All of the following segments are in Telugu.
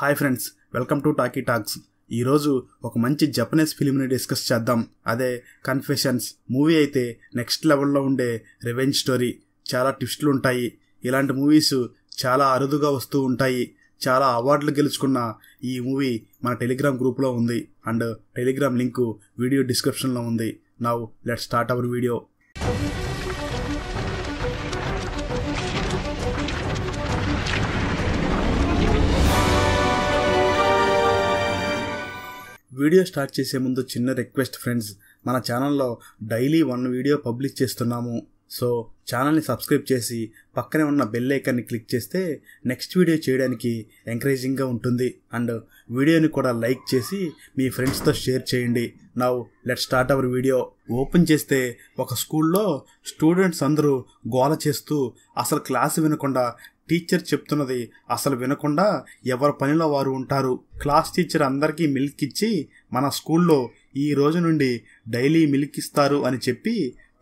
hi friends welcome to talkie talks ఈరోజు ఒక మంచి జపనీస్ ఫిలింని డిస్కస్ చేద్దాం అదే కన్ఫెషన్స్ మూవీ అయితే నెక్స్ట్ లెవెల్లో ఉండే రివెంజ్ స్టోరీ చాలా ట్విస్ట్లు ఉంటాయి ఇలాంటి మూవీస్ చాలా అరుదుగా వస్తూ ఉంటాయి చాలా అవార్డులు గెలుచుకున్న ఈ మూవీ మన టెలిగ్రామ్ గ్రూప్లో ఉంది అండ్ టెలిగ్రామ్ లింకు వీడియో డిస్క్రిప్షన్లో ఉంది now let start our video video start చేసే ముందు చిన్న రిక్వెస్ట్ ఫ్రెండ్స్ మన ఛానల్లో డైలీ వన్ వీడియో పబ్లిష్ చేస్తున్నాము సో ఛానల్ని సబ్స్క్రైబ్ చేసి పక్కనే ఉన్న బెల్ ఐకాన్ని క్లిక్ చేస్తే నెక్స్ట్ వీడియో చేయడానికి ఎంకరేజింగ్గా ఉంటుంది అండ్ వీడియోని కూడా లైక్ చేసి మీ ఫ్రెండ్స్తో షేర్ చేయండి now let start our video open చేస్తే ఒక స్కూల్లో స్టూడెంట్స్ అందరూ గోల చేస్తూ అసలు క్లాస్ వినకుండా టీచర్ చెప్తున్నది అసలు వినకుండా ఎవరి పనిలో వారు ఉంటారు క్లాస్ టీచర్ అందరికీ మిల్క్ ఇచ్చి మన స్కూల్లో ఈ రోజు నుండి డైలీ మిల్క్ ఇస్తారు అని చెప్పి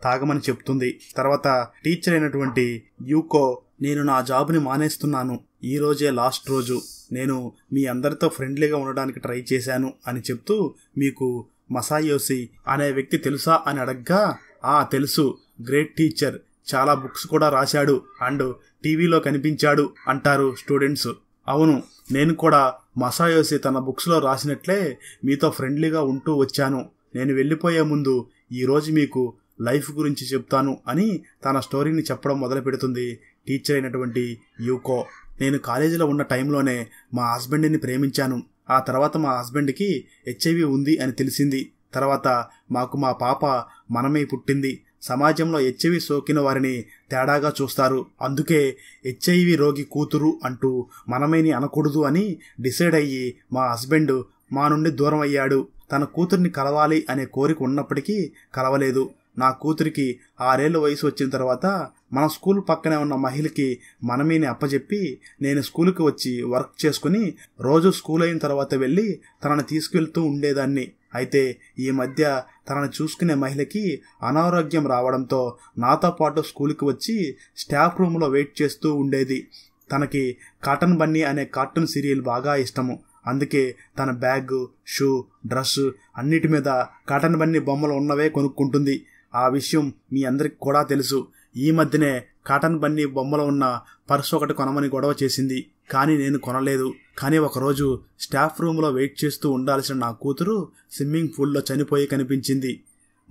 తాగమని చెప్తుంది తర్వాత టీచర్ అయినటువంటి యూకో నేను నా జాబ్ని మానేస్తున్నాను ఈ రోజే లాస్ట్ రోజు నేను మీ అందరితో ఫ్రెండ్లీగా ఉండడానికి ట్రై చేశాను అని చెప్తూ మీకు మసాయోసి అనే వ్యక్తి తెలుసా అని అడగ్గా ఆ తెలుసు గ్రేట్ టీచర్ చాలా బుక్స్ కూడా రాశాడు అండ్ టీవీలో కనిపించాడు అంటారు స్టూడెంట్స్ అవును నేను కూడా మసాయోసి తన బుక్స్లో రాసినట్లే మీతో ఫ్రెండ్లీగా ఉంటూ వచ్చాను నేను వెళ్ళిపోయే ముందు ఈరోజు మీకు లైఫ్ గురించి చెప్తాను అని తన స్టోరీని చెప్పడం మొదలు పెడుతుంది టీచర్ అయినటువంటి యూకో నేను కాలేజీలో ఉన్న టైంలోనే మా హస్బెండ్ని ప్రేమించాను ఆ తర్వాత మా హస్బెండ్కి హెచ్ఐవి ఉంది అని తెలిసింది తర్వాత మాకు మా పాప మనమే పుట్టింది సమాజంలో హెచ్ఐవి సోకిన వారిని తేడాగా చూస్తారు అందుకే హెచ్ఐవి రోగి కూతురు అంటూ మనమేని అనకూడదు అని డిసైడ్ అయ్యి మా హస్బెండ్ మా నుండి దూరం అయ్యాడు తన కూతుర్ని కలవాలి అనే కోరిక ఉన్నప్పటికీ కలవలేదు నా కూతురికి ఆరేళ్ళు వయసు వచ్చిన తర్వాత మన స్కూల్ పక్కనే ఉన్న మహిళకి మనమీని అప్పచెప్పి నేను స్కూల్కి వచ్చి వర్క్ చేసుకుని రోజు స్కూల్ అయిన తర్వాత వెళ్ళి తనను తీసుకెళ్తూ ఉండేదాన్ని అయితే ఈ మధ్య తనను చూసుకునే మహిళకి అనారోగ్యం రావడంతో నాతో పాటు స్కూల్కి వచ్చి స్టాఫ్ రూమ్లో వెయిట్ చేస్తూ ఉండేది తనకి కాటన్ బన్నీ అనే కార్టూన్ సీరియల్ బాగా ఇష్టము అందుకే తన బ్యాగ్ షూ డ్రెస్ అన్నిటి మీద కాటన్ బన్నీ బొమ్మలు ఉన్నవే కొనుక్కుంటుంది ఆ విషయం మీ అందరికి కూడా తెలుసు ఈ మధ్యనే కాటన్ బన్నీ బొమ్మలో ఉన్న పర్స్ ఒకటి కొనమని గొడవ చేసింది కానీ నేను కొనలేదు కానీ ఒకరోజు స్టాఫ్ రూమ్లో వెయిట్ చేస్తూ ఉండాల్సిన నా కూతురు స్విమ్మింగ్ పూల్లో చనిపోయి కనిపించింది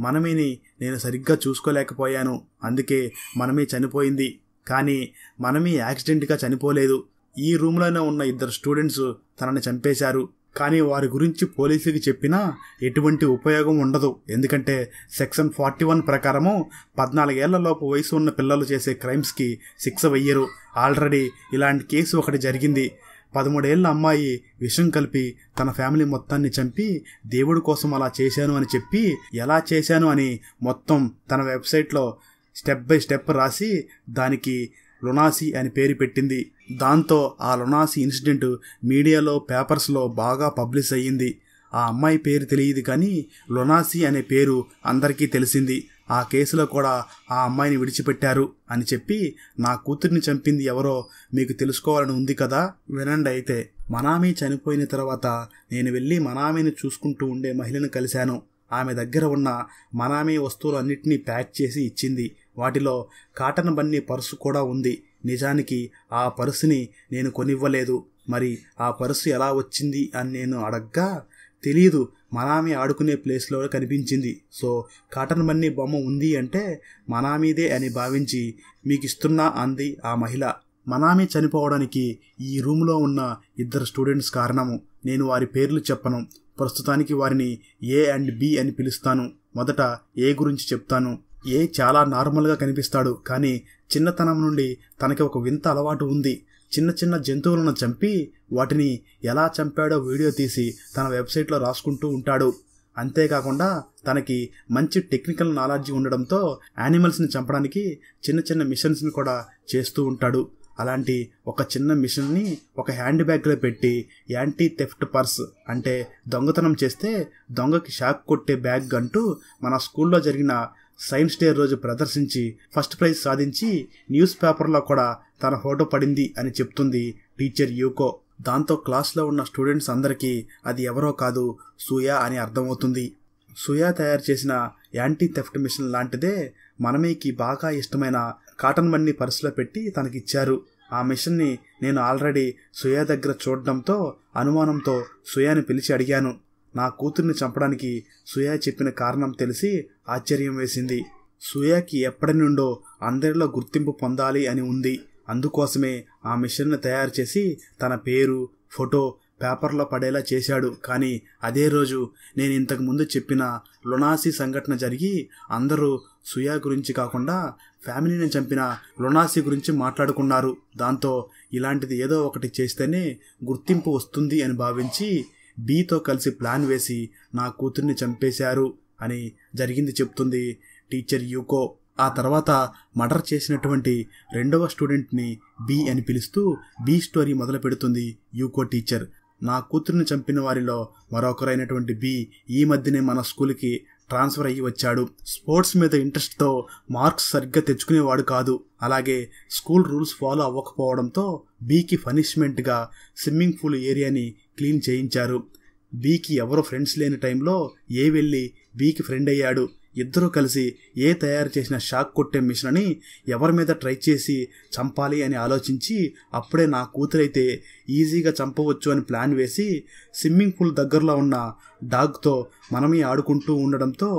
మనమేని నేను సరిగ్గా చూసుకోలేకపోయాను అందుకే మనమే చనిపోయింది కానీ మనమీ యాక్సిడెంట్గా చనిపోలేదు ఈ రూమ్లోనే ఉన్న ఇద్దరు స్టూడెంట్స్ తనని చంపేశారు కానీ వారి గురించి పోలీసుకి చెప్పినా ఎటువంటి ఉపయోగం ఉండదు ఎందుకంటే సెక్షన్ ఫార్టీ వన్ ప్రకారము పద్నాలుగేళ్లలోపు వయసు ఉన్న పిల్లలు చేసే క్రైమ్స్కి శిక్ష వెయ్యరు ఆల్రెడీ ఇలాంటి కేసు ఒకటి జరిగింది పదమూడేళ్ల అమ్మాయి విషం కలిపి తన ఫ్యామిలీ మొత్తాన్ని చంపి దేవుడి కోసం అలా చేశాను అని చెప్పి ఎలా చేశాను అని మొత్తం తన వెబ్సైట్లో స్టెప్ బై స్టెప్ రాసి దానికి లునాసి అని పేరు పెట్టింది దాంతో ఆ లునాసి ఇన్సిడెంట్ మీడియాలో పేపర్స్లో బాగా పబ్లిష్ అయ్యింది ఆ అమ్మాయి పేరు తెలియదు కానీ లునాసి అనే పేరు అందరికీ తెలిసింది ఆ కేసులో కూడా ఆ అమ్మాయిని విడిచిపెట్టారు అని చెప్పి నా కూతుర్ని చంపింది ఎవరో మీకు తెలుసుకోవాలని ఉంది కదా వినండి అయితే మనామీ చనిపోయిన తర్వాత నేను వెళ్ళి మనామీని చూసుకుంటూ ఉండే మహిళను కలిశాను ఆమె దగ్గర ఉన్న మనామీ వస్తువులన్నింటినీ ప్యాక్ చేసి ఇచ్చింది వాటిలో కాటన్ బన్నీ పర్సు కూడా ఉంది నిజానికి ఆ పర్సుని నేను కొనివ్వలేదు మరి ఆ పర్సు ఎలా వచ్చింది అని నేను అడగ్గా తెలియదు మనామి ఆడుకునే ప్లేస్లో కనిపించింది సో కాటన్ బన్నీ బొమ్మ ఉంది అంటే మనామీదే అని భావించి మీకు ఇస్తున్నా అంది ఆ మహిళ మనామి చనిపోవడానికి ఈ రూమ్లో ఉన్న ఇద్దరు స్టూడెంట్స్ కారణము నేను వారి పేర్లు చెప్పను ప్రస్తుతానికి వారిని ఏ అండ్ బి అని పిలుస్తాను మొదట ఏ గురించి చెప్తాను ఏ చాలా నార్మల్గా కనిపిస్తాడు కానీ చిన్నతనం నుండి తనకి ఒక వింత అలవాటు ఉంది చిన్న చిన్న జంతువులను చంపి వాటిని ఎలా చంపాడో వీడియో తీసి తన వెబ్సైట్లో రాసుకుంటూ ఉంటాడు అంతేకాకుండా తనకి మంచి టెక్నికల్ నాలెడ్జ్ ఉండడంతో యానిమల్స్ని చంపడానికి చిన్న చిన్న మిషన్స్ని కూడా చేస్తూ ఉంటాడు అలాంటి ఒక చిన్న మిషన్ని ఒక హ్యాండ్ బ్యాగ్లో పెట్టి యాంటీ థెఫ్ట్ పర్స్ అంటే దొంగతనం చేస్తే దొంగకి షాక్ కొట్టే బ్యాగ్ అంటూ మన స్కూల్లో జరిగిన సైన్స్ డే రోజు ప్రదర్శించి ఫస్ట్ ప్రైజ్ సాధించి న్యూస్ పేపర్లో కూడా తన ఫోటో పడింది అని చెప్తుంది టీచర్ యూకో దాంతో క్లాస్లో ఉన్న స్టూడెంట్స్ అందరికీ అది ఎవరో కాదు సూయా అని అర్థమవుతుంది సూయా తయారు చేసిన యాంటీ థెఫ్ట్ మిషన్ లాంటిదే మనమేకి బాగా ఇష్టమైన కాటన్ మన్ని పర్సులో పెట్టి తనకిచ్చారు ఆ మిషన్ని నేను ఆల్రెడీ సుయా దగ్గర చూడడంతో అనుమానంతో సుయాని పిలిచి అడిగాను నా కూతుర్ని చంపడానికి సుయా చెప్పిన కారణం తెలిసి ఆశ్చర్యం వేసింది సుయాకి ఎప్పటి నుండో అందరిలో గుర్తింపు పొందాలి అని ఉంది అందుకోసమే ఆ మిషన్ను తయారు చేసి తన పేరు ఫోటో పేపర్లో పడేలా చేశాడు కానీ అదే రోజు నేను ఇంతకు ముందు చెప్పిన లొనాసి సంఘటన జరిగి అందరూ సుయా గురించి కాకుండా ఫ్యామిలీని చంపిన లొనాసి గురించి మాట్లాడుకున్నారు దాంతో ఇలాంటిది ఏదో ఒకటి చేస్తేనే గుర్తింపు వస్తుంది అని భావించి డీతో కలిసి ప్లాన్ వేసి నా కూతుర్ని చంపేశారు అని జరిగింది చెప్తుంది టీచర్ యూకో ఆ తర్వాత మర్డర్ చేసినటువంటి రెండవ స్టూడెంట్ని బి అని పిలుస్తూ బి స్టోరీ మొదలు పెడుతుంది యూకో టీచర్ నా కూతురిని చంపిన వారిలో మరొకరైనటువంటి బి ఈ మధ్యనే మన స్కూల్కి ట్రాన్స్ఫర్ అయ్యి వచ్చాడు స్పోర్ట్స్ మీద ఇంట్రెస్ట్తో మార్క్స్ సరిగ్గా తెచ్చుకునేవాడు కాదు అలాగే స్కూల్ రూల్స్ ఫాలో అవ్వకపోవడంతో బీకి పనిష్మెంట్గా స్విమ్మింగ్ పూల్ ఏరియాని క్లీన్ చేయించారు బీకి ఎవరు ఫ్రెండ్స్ లేని టైంలో ఏ వెళ్ళి బీకి ఫ్రెండ్ అయ్యాడు ఇద్దరూ కలిసి ఏ తయారు చేసిన షాక్ కొట్టే మిషన్ అని ఎవరి మీద ట్రై చేసి చంపాలి అని ఆలోచించి అప్పుడే నా కూతురైతే ఈజీగా చంపవచ్చు అని ప్లాన్ వేసి స్విమ్మింగ్ పూల్ దగ్గరలో ఉన్న డాగ్తో మనమే ఆడుకుంటూ ఉండడంతో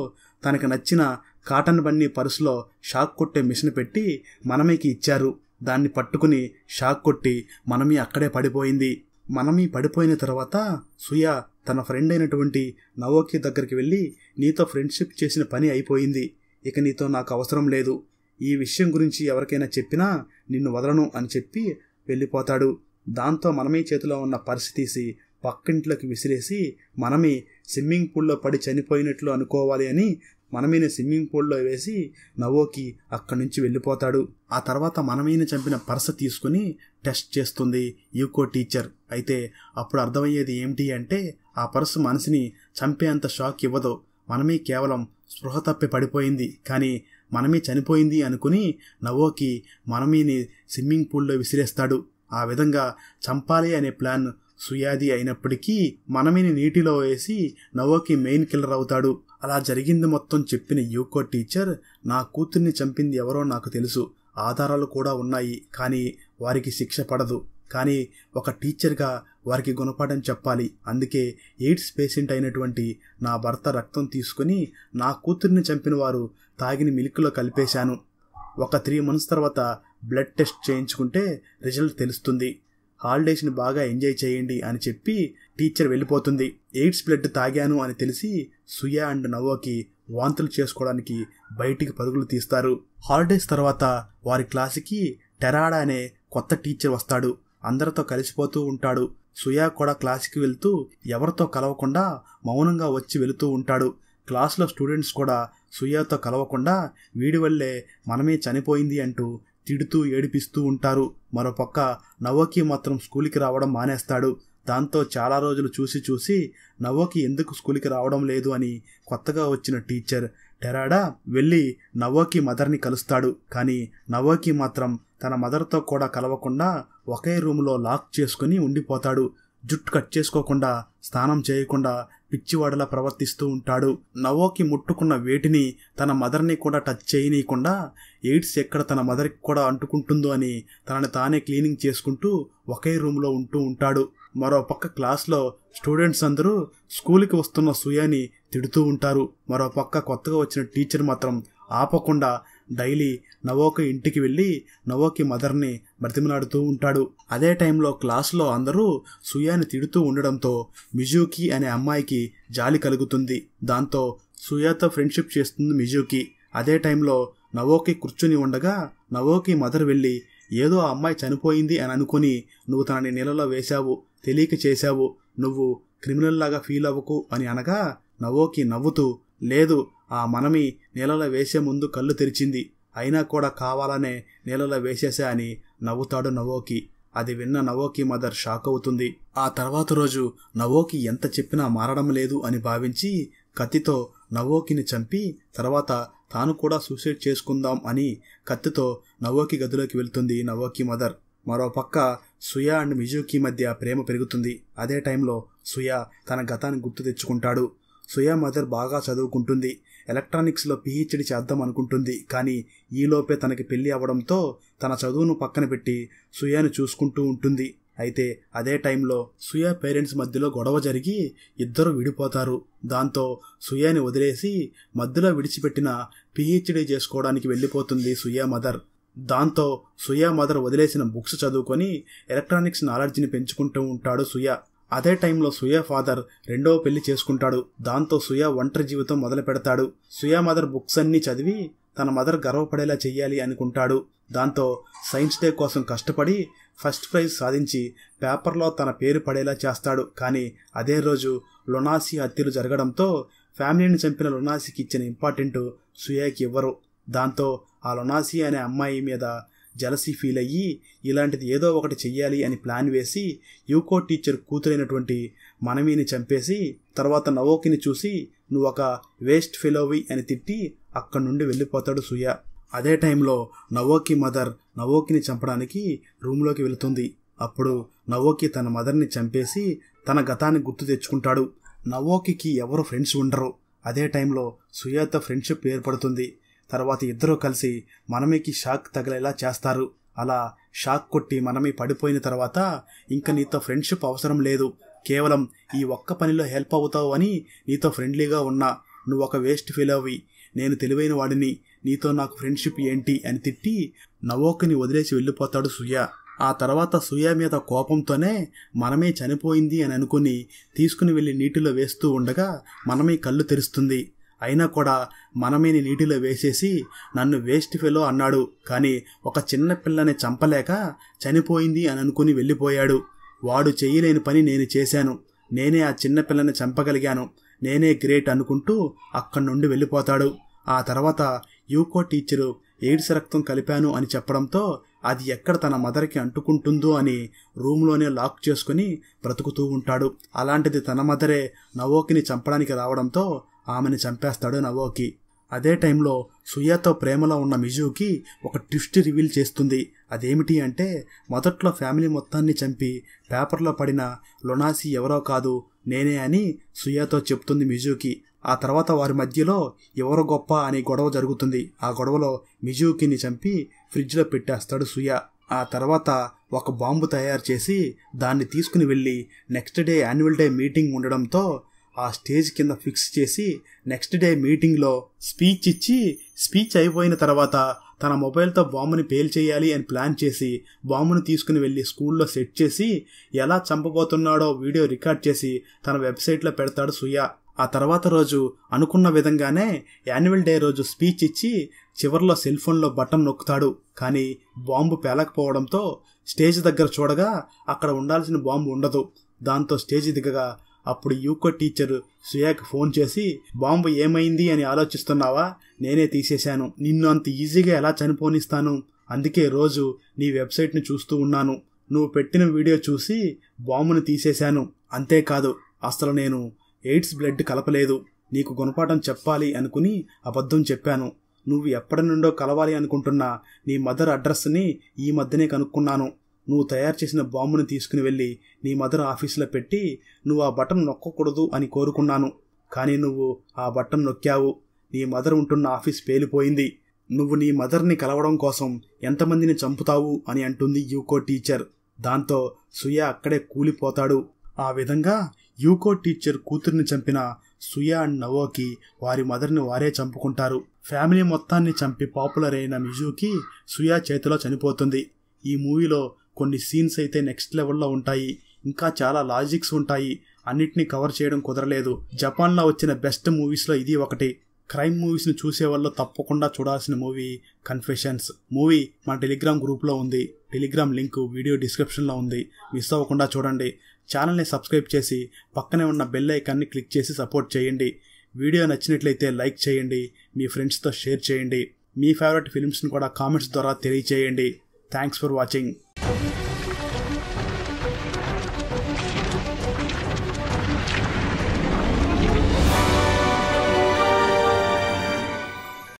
తనకు నచ్చిన కాటన్ బన్నీ పర్సులో షాక్ కొట్టే మిషన్ పెట్టి మనమేకి ఇచ్చారు దాన్ని పట్టుకుని షాక్ కొట్టి మనమే అక్కడే పడిపోయింది మనమీ పడిపోయిన తర్వాత సుయ తన ఫ్రెండ్ అయినటువంటి నవోకి దగ్గరికి వెళ్ళి నీతో ఫ్రెండ్షిప్ చేసిన పని అయిపోయింది ఇక నీతో నాకు అవసరం లేదు ఈ విషయం గురించి ఎవరికైనా చెప్పినా నిన్ను వదలను అని చెప్పి వెళ్ళిపోతాడు దాంతో మనమే చేతిలో ఉన్న పర్సు తీసి పక్కింట్లోకి విసిరేసి మనమే స్విమ్మింగ్ పూల్లో పడి చనిపోయినట్లు అనుకోవాలి అని మనమైన స్విమ్మింగ్ పూల్లో వేసి నవోకి అక్కడి నుంచి వెళ్ళిపోతాడు ఆ తర్వాత మనమైన చంపిన పర్స తీసుకుని టెస్ట్ చేస్తుంది యూకో టీచర్ అయితే అప్పుడు అర్థమయ్యేది ఏమిటి అంటే ఆ పర్సు మనసుని చంపేంత షాక్ ఇవ్వదు మనమే కేవలం స్పృహ తప్పి పడిపోయింది కానీ మనమే చనిపోయింది అనుకుని నవోకి మనమీని స్విమ్మింగ్ పూల్లో విసిరేస్తాడు ఆ విధంగా చంపాలి అనే ప్లాన్ సుయాది అయినప్పటికీ మనమిని నీటిలో వేసి నవోకి మెయిన్ కిల్లర్ అవుతాడు అలా జరిగింది మొత్తం చెప్పిన యూకో టీచర్ నా కూతుర్ని చంపింది ఎవరో నాకు తెలుసు ఆధారాలు కూడా ఉన్నాయి కానీ వారికి శిక్ష పడదు కానీ ఒక టీచర్గా వారికి గుణపాఠం చెప్పాలి అందుకే ఎయిడ్స్ పేషెంట్ అయినటువంటి నా భర్త రక్తం తీసుకుని నా కూతుర్ని చంపిన వారు తాగిన మిల్క్లో కలిపేశాను ఒక త్రీ మంత్స్ తర్వాత బ్లడ్ టెస్ట్ చేయించుకుంటే రిజల్ట్ తెలుస్తుంది హాలిడేస్ని బాగా ఎంజాయ్ చేయండి అని చెప్పి టీచర్ వెళ్ళిపోతుంది ఎయిడ్స్ బ్లడ్ తాగాను అని తెలిసి సుయా అండ్ నవోకి వాంతులు చేసుకోవడానికి బయటికి పరుగులు తీస్తారు హాలిడేస్ తర్వాత వారి క్లాసుకి టెరాడా అనే కొత్త టీచర్ వస్తాడు అందరితో కలిసిపోతూ ఉంటాడు సుయా కూడా క్లాస్కి వెళ్తూ ఎవరితో కలవకుండా మౌనంగా వచ్చి వెళుతూ ఉంటాడు క్లాస్లో స్టూడెంట్స్ కూడా సుయాతో కలవకుండా వీడి వల్లే మనమే చనిపోయింది అంటూ తిడుతూ ఏడిపిస్తూ ఉంటారు మరోపక్క నవోకి మాత్రం స్కూల్కి రావడం మానేస్తాడు దాంతో చాలా రోజులు చూసి చూసి నవోకి ఎందుకు స్కూల్కి రావడం లేదు అని కొత్తగా వచ్చిన టీచర్ టెరాడా వెళ్ళి నవోకి మదర్ని కలుస్తాడు కానీ నవోకి మాత్రం తన మదర్తో కూడా కలవకుండా ఒకే రూమ్లో లాక్ చేసుకుని ఉండిపోతాడు జుట్టు కట్ చేసుకోకుండా స్నానం చేయకుండా పిచ్చివాడలా ప్రవర్తిస్తూ ఉంటాడు నవోకి ముట్టుకున్న వేటిని తన మదర్ని కూడా టచ్ చేయనీయకుండా ఎయిడ్స్ ఎక్కడ తన మదర్కి కూడా అంటుకుంటుందో అని తనని తానే క్లీనింగ్ చేసుకుంటూ ఒకే రూమ్లో ఉంటూ ఉంటాడు మరో పక్క క్లాస్లో స్టూడెంట్స్ అందరూ స్కూల్కి వస్తున్న సూయాని తిడుతూ ఉంటారు మరో పక్క కొత్తగా వచ్చిన టీచర్ మాత్రం ఆపకుండా డైలీ నవోక ఇంటికి వెళ్ళి నవోకి మదర్ని బ్రతిమలాడుతూ ఉంటాడు అదే టైంలో క్లాసులో అందరూ సుయాని తిడుతూ ఉండడంతో మిజూకి అనే అమ్మాయికి జాలి కలుగుతుంది దాంతో సుయాతో ఫ్రెండ్షిప్ చేస్తుంది మిజూకి అదే టైంలో నవోకి కూర్చుని ఉండగా నవోకి మదర్ వెళ్ళి ఏదో ఆ అమ్మాయి చనిపోయింది అని అనుకుని నువ్వు తనని నీళ్ళలో వేశావు తెలియక చేశావు నువ్వు క్రిమినల్ లాగా ఫీల్ అవ్వకు అని అనగా నవోకి నవ్వుతూ లేదు ఆ మనమి నీళ్ళలో వేసే ముందు కళ్ళు తెరిచింది అయినా కూడా కావాలనే నీళ్ళలో వేసేసా అని నవ్వుతాడు నవోకి అది విన్న నవోకి మదర్ షాక్ అవుతుంది ఆ తర్వాత రోజు నవోకి ఎంత చెప్పినా మారడం లేదు అని భావించి కత్తితో నవోకిని చంపి తర్వాత తాను కూడా సూసైడ్ చేసుకుందాం అని కత్తితో నవోకి గదిలోకి వెళ్తుంది నవోకి మదర్ మరోపక్క సుయా అండ్ మిజుకి మధ్య ప్రేమ పెరుగుతుంది అదే టైంలో సుయా తన గతాన్ని గుర్తు తెచ్చుకుంటాడు సుయా మదర్ బాగా చదువుకుంటుంది ఎలక్ట్రానిక్స్లో పీహెచ్డీ చేద్దాం అనుకుంటుంది కానీ ఈలోపే తనకి పెళ్లి అవ్వడంతో తన చదువును పక్కన పెట్టి సుయాను చూసుకుంటూ ఉంటుంది అయితే అదే టైంలో సుయా పేరెంట్స్ మధ్యలో గొడవ జరిగి ఇద్దరు విడిపోతారు దాంతో సుయాని వదిలేసి మధ్యలో విడిచిపెట్టిన పీహెచ్డీ చేసుకోవడానికి వెళ్ళిపోతుంది సుయా మదర్ దాంతో సుయా మదర్ వదిలేసిన బుక్స్ చదువుకొని ఎలక్ట్రానిక్స్ నాలెడ్జ్ని పెంచుకుంటూ ఉంటాడు సుయా అదే టైంలో సుయా ఫాదర్ రెండవ పెళ్లి చేసుకుంటాడు దాంతో సుయా ఒంటరి జీవితం మొదలు పెడతాడు సుయా మదర్ బుక్స్ అన్ని చదివి తన మదర్ గర్వపడేలా చెయ్యాలి అనుకుంటాడు దాంతో సైన్స్ డే కోసం కష్టపడి ఫస్ట్ ప్రైజ్ సాధించి పేపర్లో తన పేరు పడేలా చేస్తాడు కానీ అదే రోజు లొనాసి హత్యలు జరగడంతో ఫ్యామిలీని చంపిన లొనాసికి ఇచ్చిన ఇంపార్టెంట్ సుయాకి ఇవ్వరు దాంతో ఆ లొనాసి అనే అమ్మాయి మీద జలసి ఫీల్ అయ్యి ఇలాంటిది ఏదో ఒకటి చెయ్యాలి అని ప్లాన్ వేసి యూకో టీచర్ కూతురైనటువంటి మనమీని చంపేసి తర్వాత నవోకిని చూసి నువ్వు ఒక వేస్ట్ ఫెలోవి అని తిట్టి అక్కడి నుండి వెళ్ళిపోతాడు సూయ అదే టైంలో నవోకి మదర్ నవోకిని చంపడానికి రూమ్లోకి వెళుతుంది అప్పుడు నవోకి తన మదర్ని చంపేసి తన గతాన్ని గుర్తు తెచ్చుకుంటాడు నవోకికి ఎవరు ఫ్రెండ్స్ ఉండరు అదే టైంలో సుయాతో ఫ్రెండ్షిప్ ఏర్పడుతుంది తర్వాత ఇద్దరూ కలిసి మనమేకి షాక్ తగిలేలా చేస్తారు అలా షాక్ కొట్టి మనమే పడిపోయిన తర్వాత ఇంక నీతో ఫ్రెండ్షిప్ అవసరం లేదు కేవలం ఈ ఒక్క పనిలో హెల్ప్ అవుతావు అని నీతో ఫ్రెండ్లీగా ఉన్నా నువ్వు ఒక వేస్ట్ ఫీల్ అవి నేను తెలివైన వాడిని నీతో నాకు ఫ్రెండ్షిప్ ఏంటి అని తిట్టి నవోకని వదిలేసి వెళ్ళిపోతాడు సుయ ఆ తర్వాత సుయ మీద కోపంతోనే మనమే చనిపోయింది అని అనుకుని తీసుకుని వెళ్ళి నీటిలో వేస్తూ ఉండగా మనమే కళ్ళు తెరుస్తుంది అయినా కూడా మనమేని నీటిలో వేసేసి నన్ను వేస్ట్ ఫెలో అన్నాడు కానీ ఒక చిన్న పిల్లని చంపలేక చనిపోయింది అని అనుకుని వెళ్ళిపోయాడు వాడు చేయలేని పని నేను చేశాను నేనే ఆ చిన్న పిల్లని చంపగలిగాను నేనే గ్రేట్ అనుకుంటూ అక్కడి నుండి వెళ్ళిపోతాడు ఆ తర్వాత యూకో టీచరు ఎయిడ్స్ రక్తం కలిపాను అని చెప్పడంతో అది ఎక్కడ తన మదర్కి అంటుకుంటుందో అని రూమ్లోనే లాక్ చేసుకుని బ్రతుకుతూ ఉంటాడు అలాంటిది తన మదరే నవోకిని చంపడానికి రావడంతో ఆమెని చంపేస్తాడు నవోకి అదే టైంలో సుయాతో ప్రేమలో ఉన్న మిజుకి ఒక ట్విస్ట్ రివీల్ చేస్తుంది అదేమిటి అంటే మొదట్లో ఫ్యామిలీ మొత్తాన్ని చంపి పేపర్లో పడిన లొనాసి ఎవరో కాదు నేనే అని సుయాతో చెప్తుంది మిజుకి ఆ తర్వాత వారి మధ్యలో ఎవరు గొప్ప అనే గొడవ జరుగుతుంది ఆ గొడవలో మిజుకిని చంపి ఫ్రిడ్జ్లో పెట్టేస్తాడు సుయా ఆ తర్వాత ఒక బాంబు తయారు చేసి దాన్ని తీసుకుని వెళ్ళి next day annual day meeting ఉండడంతో ఆ స్టేజ్ కింద ఫిక్స్ చేసి నెక్స్ట్ డే మీటింగ్లో స్పీచ్ ఇచ్చి స్పీచ్ అయిపోయిన తర్వాత తన మొబైల్తో బాంబుని పేల్చేయాలి అని ప్లాన్ చేసి బాంబుని తీసుకుని వెళ్ళి స్కూల్లో సెట్ చేసి ఎలా చంపబోతున్నాడో వీడియో రికార్డ్ చేసి తన వెబ్సైట్లో పెడతాడు సుయ ఆ తర్వాత రోజు అనుకున్న విధంగానే యాన్యువల్ డే రోజు స్పీచ్ ఇచ్చి చివరిలో సెల్ ఫోన్లో బటన్ నొక్కుతాడు కానీ బాంబు పేలకపోవడంతో స్టేజ్ దగ్గర చూడగా అక్కడ ఉండాల్సిన బాంబు ఉండదు దాంతో స్టేజ్ దిగగా అప్పుడు యూకో టీచర్ సుయాకి ఫోన్ చేసి బాంబు ఏమైంది అని ఆలోచిస్తున్నావా నేనే తీసేశాను నిన్ను అంత ఈజీగా ఎలా చనిపోనిస్తాను అందుకే రోజు నీ వెబ్సైట్ని చూస్తూ ఉన్నాను నువ్వు పెట్టిన వీడియో చూసి బాంబును తీసేశాను అంతేకాదు అసలు నేను ఎయిడ్స్ బ్లడ్ కలపలేదు నీకు గుణపాఠం చెప్పాలి అనుకుని అబద్ధం చెప్పాను నువ్వు ఎప్పటి నుండో కలవాలి అనుకుంటున్న నీ మదర్ అడ్రస్ని ఈ మధ్యనే కనుక్కున్నాను నువ్వు తయారు చేసిన బాంబుని తీసుకుని వెళ్ళి నీ మదర్ ఆఫీసులో పెట్టి నువ్వు ఆ బటన్ నొక్కకూడదు అని కోరుకున్నాను కానీ నువ్వు ఆ బటన్ నొక్కావు నీ మదర్ ఉంటున్న ఆఫీస్ పేలిపోయింది నువ్వు నీ మదర్ని కలవడం కోసం ఎంతమందిని చంపుతావు అని అంటుంది యూకో టీచర్ దాంతో సుయ అక్కడే కూలిపోతాడు ఆ విధంగా యూకో టీచర్ కూతుర్ని చంపిన సుయా అండ్ నవోకి వారి మదర్ని వారే చంపుకుంటారు ఫ్యామిలీ మొత్తాన్ని చంపి పాపులర్ అయిన మిజూకి సుయా చేతిలో చనిపోతుంది ఈ మూవీలో కొన్ని సీన్స్ అయితే నెక్స్ట్ లెవెల్లో ఉంటాయి ఇంకా చాలా లాజిక్స్ ఉంటాయి అన్నిటినీ కవర్ చేయడం కుదరలేదు జపాన్లో వచ్చిన బెస్ట్ మూవీస్లో ఇది ఒకటి క్రైమ్ మూవీస్ని చూసే వాళ్ళు తప్పకుండా చూడాల్సిన మూవీ కన్ఫెషన్స్ మూవీ మన టెలిగ్రామ్ గ్రూప్లో ఉంది టెలిగ్రామ్ లింక్ వీడియో డిస్క్రిప్షన్లో ఉంది మిస్ అవ్వకుండా చూడండి ఛానల్ని సబ్స్క్రైబ్ చేసి పక్కనే ఉన్న బెల్ ఐకాన్ని క్లిక్ చేసి సపోర్ట్ చేయండి వీడియో నచ్చినట్లయితే లైక్ చేయండి మీ ఫ్రెండ్స్తో షేర్ చేయండి మీ ఫేవరెట్ ఫిల్మ్స్ని కూడా కామెంట్స్ ద్వారా తెలియచేయండి థ్యాంక్స్ ఫర్ వాచింగ్